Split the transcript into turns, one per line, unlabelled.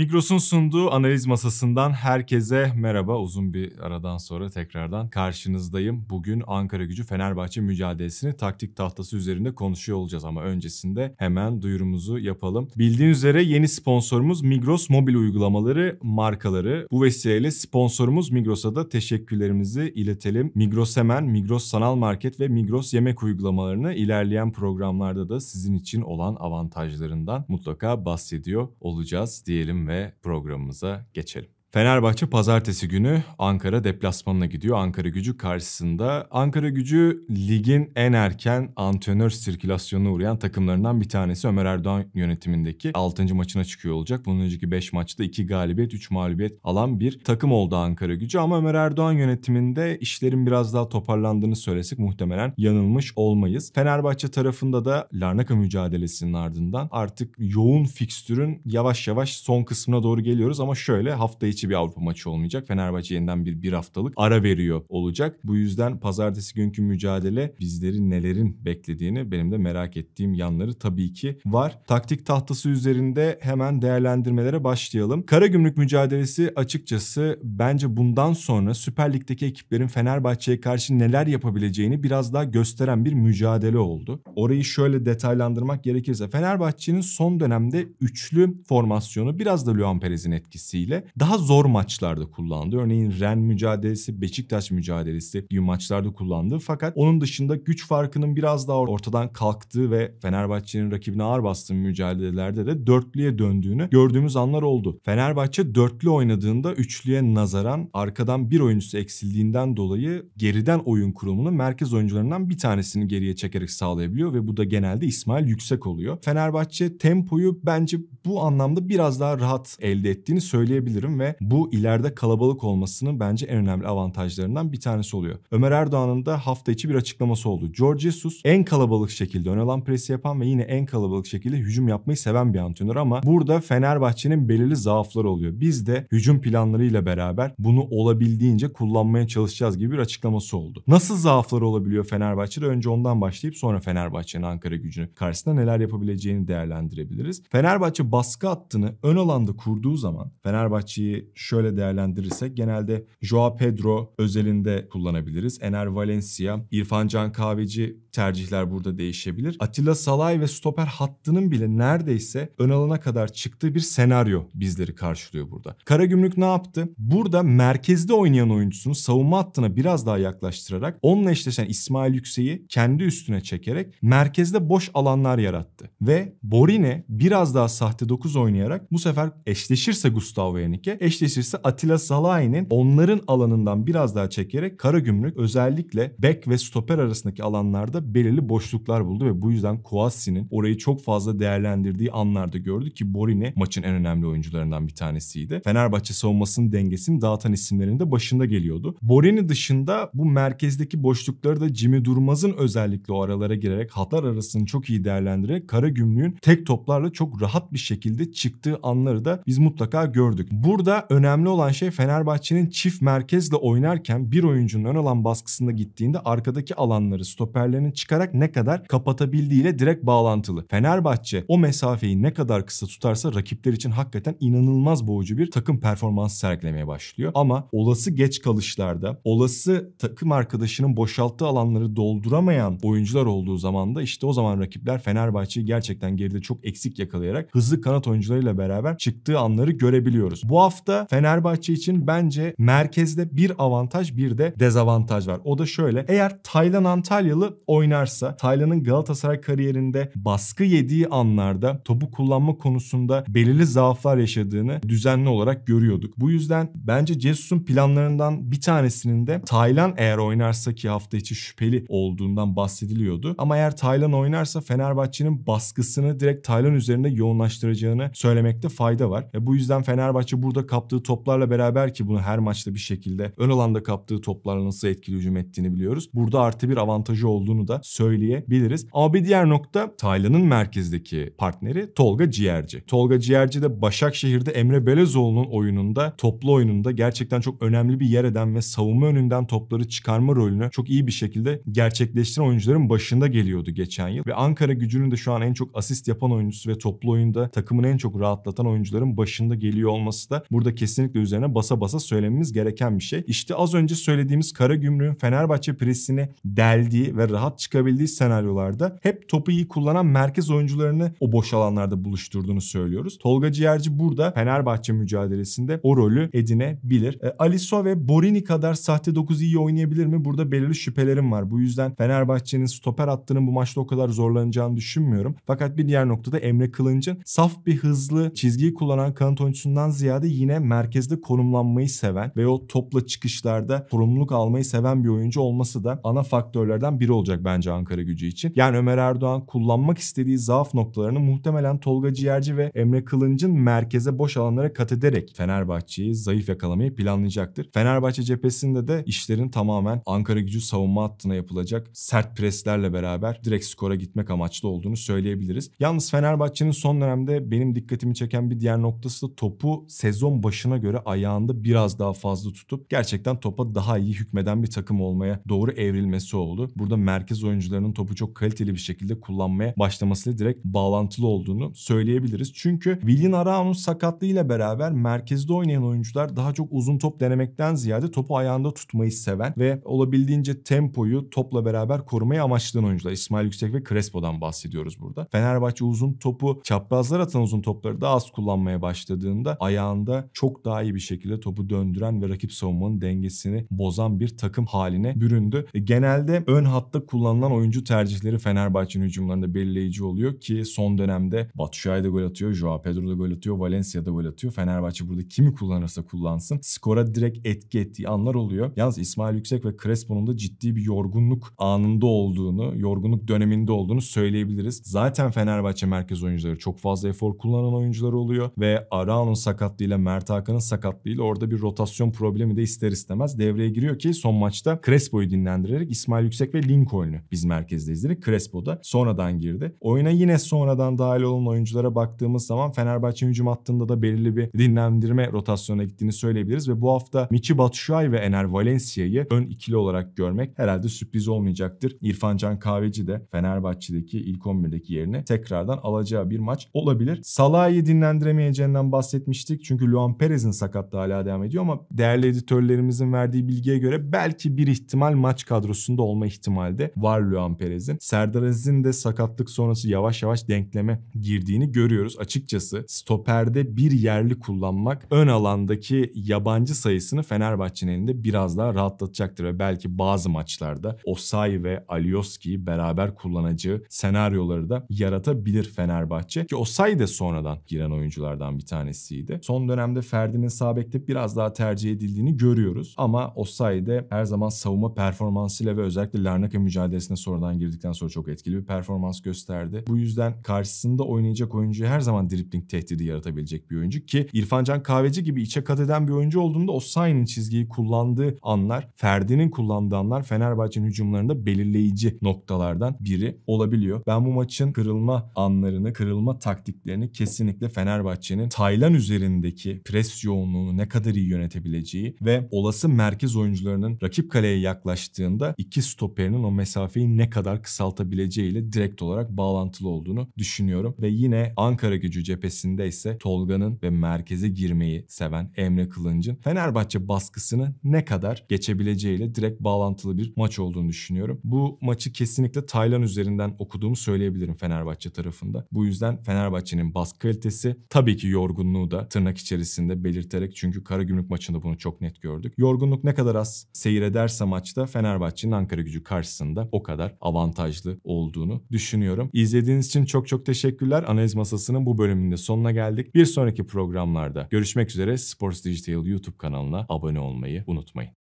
Migros'un sunduğu analiz masasından herkese merhaba. Uzun bir aradan sonra tekrardan karşınızdayım. Bugün Ankara Gücü Fenerbahçe mücadelesini taktik tahtası üzerinde konuşuyor olacağız ama öncesinde hemen duyurumuzu yapalım. Bildiğiniz üzere yeni sponsorumuz Migros mobil uygulamaları markaları. Bu vesileyle sponsorumuz Migros'a da teşekkürlerimizi iletelim. Migros hemen, Migros sanal market ve Migros yemek uygulamalarını ilerleyen programlarda da sizin için olan avantajlarından mutlaka bahsediyor olacağız diyelim programımıza geçelim. Fenerbahçe pazartesi günü Ankara deplasmanına gidiyor. Ankara gücü karşısında. Ankara gücü ligin en erken antrenör sirkülasyonuna uğrayan takımlarından bir tanesi. Ömer Erdoğan yönetimindeki 6. maçına çıkıyor olacak. Bunun önceki 5 maçta 2 galibiyet 3 mağlubiyet alan bir takım oldu Ankara gücü. Ama Ömer Erdoğan yönetiminde işlerin biraz daha toparlandığını söylesek muhtemelen yanılmış olmayız. Fenerbahçe tarafında da Larnaka mücadelesinin ardından artık yoğun fikstürün yavaş yavaş son kısmına doğru geliyoruz. Ama şöyle hafta içi gerçekçi bir Avrupa maçı olmayacak. Fenerbahçe yeniden bir bir haftalık ara veriyor olacak. Bu yüzden pazartesi günkü mücadele bizleri nelerin beklediğini benim de merak ettiğim yanları tabii ki var. Taktik tahtası üzerinde hemen değerlendirmelere başlayalım. Kara Gümrük mücadelesi açıkçası bence bundan sonra Süper Lig'deki ekiplerin Fenerbahçe'ye karşı neler yapabileceğini biraz daha gösteren bir mücadele oldu. Orayı şöyle detaylandırmak gerekirse Fenerbahçe'nin son dönemde üçlü formasyonu biraz da Luan Perez'in etkisiyle daha zor maçlarda kullandı. Örneğin Ren mücadelesi, Beşiktaş mücadelesi gibi maçlarda kullandı. Fakat onun dışında güç farkının biraz daha ortadan kalktığı ve Fenerbahçe'nin rakibine ağır bastığı mücadelelerde de dörtlüye döndüğünü gördüğümüz anlar oldu. Fenerbahçe dörtlü oynadığında üçlüye nazaran arkadan bir oyuncusu eksildiğinden dolayı geriden oyun kurumunu merkez oyuncularından bir tanesini geriye çekerek sağlayabiliyor ve bu da genelde İsmail Yüksek oluyor. Fenerbahçe tempoyu bence bu anlamda biraz daha rahat elde ettiğini söyleyebilirim ve bu ileride kalabalık olmasının bence en önemli avantajlarından bir tanesi oluyor. Ömer Erdoğan'ın da hafta içi bir açıklaması oldu. George Jesus en kalabalık şekilde ön alan presi yapan ve yine en kalabalık şekilde hücum yapmayı seven bir antrenör ama burada Fenerbahçe'nin belirli zaafları oluyor. Biz de hücum planlarıyla beraber bunu olabildiğince kullanmaya çalışacağız gibi bir açıklaması oldu. Nasıl zaafları olabiliyor Fenerbahçe'de? Önce ondan başlayıp sonra Fenerbahçe'nin Ankara gücünü karşısında neler yapabileceğini değerlendirebiliriz. Fenerbahçe baskı hattını ön alanda kurduğu zaman Fenerbahçe'yi şöyle değerlendirirsek genelde Joao Pedro özelinde kullanabiliriz. Ener Valencia, İrfan Can Kahveci tercihler burada değişebilir. Atilla Salay ve stoper hattının bile neredeyse ön alana kadar çıktığı bir senaryo bizleri karşılıyor burada. Karagümrük ne yaptı? Burada merkezde oynayan oyuncusunu savunma hattına biraz daha yaklaştırarak onunla eşleşen İsmail Yüksek'i kendi üstüne çekerek merkezde boş alanlar yarattı. Ve Borine biraz daha sahte 9 oynayarak bu sefer eşleşirse Gustavo Henrique, eşleşirse Atilla Salai'nin onların alanından biraz daha çekerek Karagümrük özellikle bek ve stoper arasındaki alanlarda haftada belirli boşluklar buldu ve bu yüzden Kouassi'nin orayı çok fazla değerlendirdiği anlarda gördü ki Borini maçın en önemli oyuncularından bir tanesiydi. Fenerbahçe savunmasının dengesini dağıtan isimlerin de başında geliyordu. Borini dışında bu merkezdeki boşlukları da Jimmy Durmaz'ın özellikle o aralara girerek hatlar arasını çok iyi değerlendirerek kara gümrüğün tek toplarla çok rahat bir şekilde çıktığı anları da biz mutlaka gördük. Burada önemli olan şey Fenerbahçe'nin çift merkezle oynarken bir oyuncunun ön alan baskısında gittiğinde arkadaki alanları stoperlerin mesafesini çıkarak ne kadar kapatabildiğiyle direkt bağlantılı. Fenerbahçe o mesafeyi ne kadar kısa tutarsa rakipler için hakikaten inanılmaz boğucu bir takım performansı sergilemeye başlıyor. Ama olası geç kalışlarda, olası takım arkadaşının boşalttığı alanları dolduramayan oyuncular olduğu zaman da işte o zaman rakipler Fenerbahçe'yi gerçekten geride çok eksik yakalayarak hızlı kanat oyuncularıyla beraber çıktığı anları görebiliyoruz. Bu hafta Fenerbahçe için bence merkezde bir avantaj bir de dezavantaj var. O da şöyle. Eğer Taylan Antalyalı oyun oynarsa Taylan'ın Galatasaray kariyerinde baskı yediği anlarda topu kullanma konusunda belirli zaaflar yaşadığını düzenli olarak görüyorduk. Bu yüzden bence Jesus'un planlarından bir tanesinin de Taylan eğer oynarsa ki hafta içi şüpheli olduğundan bahsediliyordu. Ama eğer Taylan oynarsa Fenerbahçe'nin baskısını direkt Taylan üzerinde yoğunlaştıracağını söylemekte fayda var. Ve bu yüzden Fenerbahçe burada kaptığı toplarla beraber ki bunu her maçta bir şekilde ön alanda kaptığı toplarla nasıl etkili hücum ettiğini biliyoruz. Burada artı bir avantajı olduğunu da da söyleyebiliriz. Abi diğer nokta Taylan'ın merkezdeki partneri Tolga Ciğerci. Tolga Ciğerci de Başakşehir'de Emre Belezoğlu'nun oyununda, toplu oyununda gerçekten çok önemli bir yer eden ve savunma önünden topları çıkarma rolünü çok iyi bir şekilde gerçekleştiren oyuncuların başında geliyordu geçen yıl. Ve Ankara gücünün de şu an en çok asist yapan oyuncusu ve toplu oyunda takımını en çok rahatlatan oyuncuların başında geliyor olması da burada kesinlikle üzerine basa basa söylememiz gereken bir şey. İşte az önce söylediğimiz Kara Karagümrük'ün Fenerbahçe presini deldiği ve rahat çıkabildiği senaryolarda hep topu iyi kullanan merkez oyuncularını o boş alanlarda buluşturduğunu söylüyoruz. Tolga Ciğerci burada Fenerbahçe mücadelesinde o rolü edinebilir. E, Aliso ve Borini kadar sahte 9 iyi oynayabilir mi? Burada belirli şüphelerim var. Bu yüzden Fenerbahçe'nin stoper attığının bu maçta o kadar zorlanacağını düşünmüyorum. Fakat bir diğer noktada Emre Kılınç'ın saf bir hızlı çizgiyi kullanan kanat oyuncusundan ziyade yine merkezde konumlanmayı seven ve o topla çıkışlarda sorumluluk almayı seven bir oyuncu olması da ana faktörlerden biri olacak ben bence Ankara gücü için. Yani Ömer Erdoğan kullanmak istediği zaaf noktalarını muhtemelen Tolga Ciğerci ve Emre Kılınç'ın merkeze boş alanlara kat ederek Fenerbahçe'yi zayıf yakalamayı planlayacaktır. Fenerbahçe cephesinde de işlerin tamamen Ankara gücü savunma hattına yapılacak sert preslerle beraber direkt skora gitmek amaçlı olduğunu söyleyebiliriz. Yalnız Fenerbahçe'nin son dönemde benim dikkatimi çeken bir diğer noktası da topu sezon başına göre ayağında biraz daha fazla tutup gerçekten topa daha iyi hükmeden bir takım olmaya doğru evrilmesi oldu. Burada merkez yıldız oyuncularının topu çok kaliteli bir şekilde kullanmaya başlamasıyla direkt bağlantılı olduğunu söyleyebiliriz. Çünkü Willian Arao'nun sakatlığıyla beraber merkezde oynayan oyuncular daha çok uzun top denemekten ziyade topu ayağında tutmayı seven ve olabildiğince tempoyu topla beraber korumayı amaçlayan oyuncular. İsmail Yüksek ve Crespo'dan bahsediyoruz burada. Fenerbahçe uzun topu çaprazlar atan uzun topları da az kullanmaya başladığında ayağında çok daha iyi bir şekilde topu döndüren ve rakip savunmanın dengesini bozan bir takım haline büründü. E, genelde ön hatta kullan kullanılan oyuncu tercihleri Fenerbahçe'nin hücumlarında belirleyici oluyor ki son dönemde Batuşay da gol atıyor, Joao Pedro da gol atıyor, Valencia da gol atıyor. Fenerbahçe burada kimi kullanırsa kullansın skora direkt etki ettiği anlar oluyor. Yalnız İsmail Yüksek ve Crespo'nun da ciddi bir yorgunluk anında olduğunu, yorgunluk döneminde olduğunu söyleyebiliriz. Zaten Fenerbahçe merkez oyuncuları çok fazla efor kullanan oyuncular oluyor ve Arao'nun sakatlığıyla Mert Hakan'ın sakatlığıyla orada bir rotasyon problemi de ister istemez devreye giriyor ki son maçta Crespo'yu dinlendirerek İsmail Yüksek ve Lincoln rolünü biz merkezde izledik. Crespo da sonradan girdi. Oyuna yine sonradan dahil olan oyunculara baktığımız zaman Fenerbahçe hücum hattında da belirli bir dinlendirme rotasyona gittiğini söyleyebiliriz ve bu hafta Michi Batshuayi ve Ener Valencia'yı ön ikili olarak görmek herhalde sürpriz olmayacaktır. İrfan Can Kahveci de Fenerbahçe'deki ilk 11'deki yerini tekrardan alacağı bir maç olabilir. Salah'ı dinlendiremeyeceğinden bahsetmiştik. Çünkü Luan Perez'in sakatlığı hala devam ediyor ama değerli editörlerimizin verdiği bilgiye göre belki bir ihtimal maç kadrosunda olma ihtimali de var Luan Perez'in. Serdar Aziz'in de sakatlık sonrası yavaş yavaş denkleme girdiğini görüyoruz. Açıkçası stoperde bir yerli kullanmak ön alandaki yabancı sayısını Fenerbahçe'nin elinde biraz daha rahatlatacaktır ve belki bazı maçlarda Osay ve Alioski'yi beraber kullanacağı senaryoları da yaratabilir Fenerbahçe ki Osay de sonradan giren oyunculardan bir tanesiydi. Son dönemde Ferdi'nin sağ biraz daha tercih edildiğini görüyoruz ama Osay de her zaman savunma performansıyla ve özellikle Larnaka mücadele adresine sonradan girdikten sonra çok etkili bir performans gösterdi. Bu yüzden karşısında oynayacak oyuncu her zaman dribbling tehdidi yaratabilecek bir oyuncu ki İrfancan Can Kahveci gibi içe kat eden bir oyuncu olduğunda o Sain'in çizgiyi kullandığı anlar, Ferdi'nin kullandığı anlar Fenerbahçe'nin hücumlarında belirleyici noktalardan biri olabiliyor. Ben bu maçın kırılma anlarını, kırılma taktiklerini kesinlikle Fenerbahçe'nin Taylan üzerindeki pres yoğunluğunu ne kadar iyi yönetebileceği ve olası merkez oyuncularının rakip kaleye yaklaştığında iki stoperinin o mesafe mesafeyi ne kadar kısaltabileceğiyle direkt olarak bağlantılı olduğunu düşünüyorum. Ve yine Ankara gücü cephesinde ise Tolga'nın ve merkeze girmeyi seven Emre Kılınç'ın Fenerbahçe baskısını ne kadar geçebileceğiyle direkt bağlantılı bir maç olduğunu düşünüyorum. Bu maçı kesinlikle Taylan üzerinden okuduğumu söyleyebilirim Fenerbahçe tarafında. Bu yüzden Fenerbahçe'nin baskı kalitesi tabii ki yorgunluğu da tırnak içerisinde belirterek çünkü Karagümrük maçında bunu çok net gördük. Yorgunluk ne kadar az seyrederse maçta Fenerbahçe'nin Ankara gücü karşısında o kadar avantajlı olduğunu düşünüyorum. İzlediğiniz için çok çok teşekkürler. Analiz Masası'nın bu bölümünde sonuna geldik. Bir sonraki programlarda görüşmek üzere Sports Digital YouTube kanalına abone olmayı unutmayın.